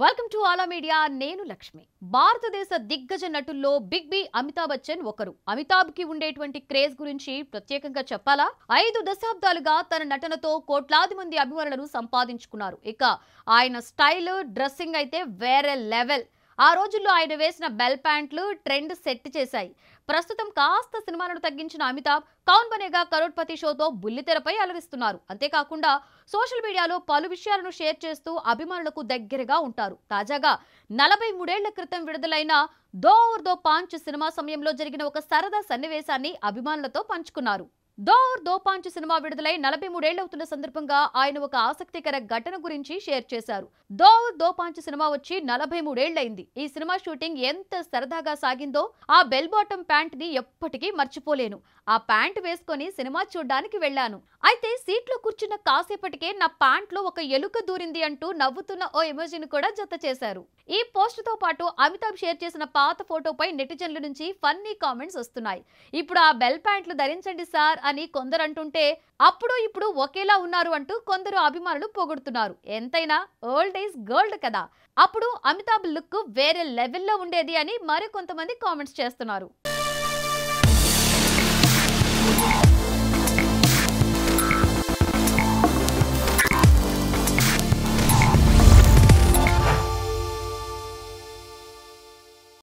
welcome to ఆలా media నేను లక్ష్మి భారతదేశ దిగ్గజ నటుల్లో బిగ్ బి అమితాబ్ బచ్చన్ ఒకరు అమితాబ్ కి ఉండేటువంటి క్రేజ్ గురించి ప్రత్యేకంగా చెప్పాలా ఐదు దశాబ్దాలుగా తన నటనతో కోట్లాది మంది అభిమానులను సంపాదించుకున్నారు ఇక ఆయన స్టైల్ డ్రెస్సింగ్ అయితే వేరే లెవెల్ ఆ రోజుల్లో ఆయన వేసిన బెల్ ప్యాంట్లు ట్రెండ్ సెట్ చేశాయి ప్రస్తుతం కాస్త సినిమాలను తగ్గించిన అమితాబ్ కౌన్ బనేగా కరోడ్పతి షోతో బుల్లితెరపై అలరిస్తున్నారు అంతేకాకుండా సోషల్ మీడియాలో పలు విషయాలను షేర్ చేస్తూ అభిమానులకు దగ్గరగా ఉంటారు తాజాగా నలభై మూడేళ్ల క్రితం విడుదలైన దో ఓర్ దో పాంచ్ సినిమా సమయంలో జరిగిన ఒక సరదా సన్నివేశాన్ని అభిమానులతో పంచుకున్నారు దోర్ దోపాంచు సినిమా విడుదలై నలభై మూడేళ్లవుతున్న సందర్భంగా ఆయన ఒక ఆసక్తికర ఘటన గురించి షేర్ చేశారు దోర్ దోపాంచు సినిమా వచ్చి నలభై మూడేళ్లైంది ఈ సినిమా షూటింగ్ ఎంత సరదాగా సాగిందో ఆ బెల్ బాటం ప్యాంట్ ని ఎప్పటికీ మర్చిపోలేను ఆ ప్యాంట్ వేసుకొని సినిమా చూడ్డానికి వెళ్లాను అయితే సీట్లు కూర్చున్న కాసేపటికే నా ప్యాంట్లో ఒక ఎలుక దూరింది అంటూ నవ్వుతున్న ఓ ఎమోజీని కూడా జత చేశారు ఈ తో పాటు అమితాబ్ షేర్ చేసిన పాత ఫోటోపై నెటిజన్ల నుంచి ఫన్నీ కామెంట్స్ వస్తున్నాయి ఇప్పుడు ఆ బెల్ ప్యాంట్లు ధరించండి సార్ అని కొందరు అంటుంటే అప్పుడు ఇప్పుడు ఒకేలా ఉన్నారు అంటూ కొందరు అభిమానులు పొగుడుతున్నారు ఎంతైనా ఓల్డ్ ఈజ్ గోల్డ్ కదా అప్పుడు అమితాబ్ లుక్ వేరే లెవెల్లో ఉండేది అని మరికొంతమంది కామెంట్స్ చేస్తున్నారు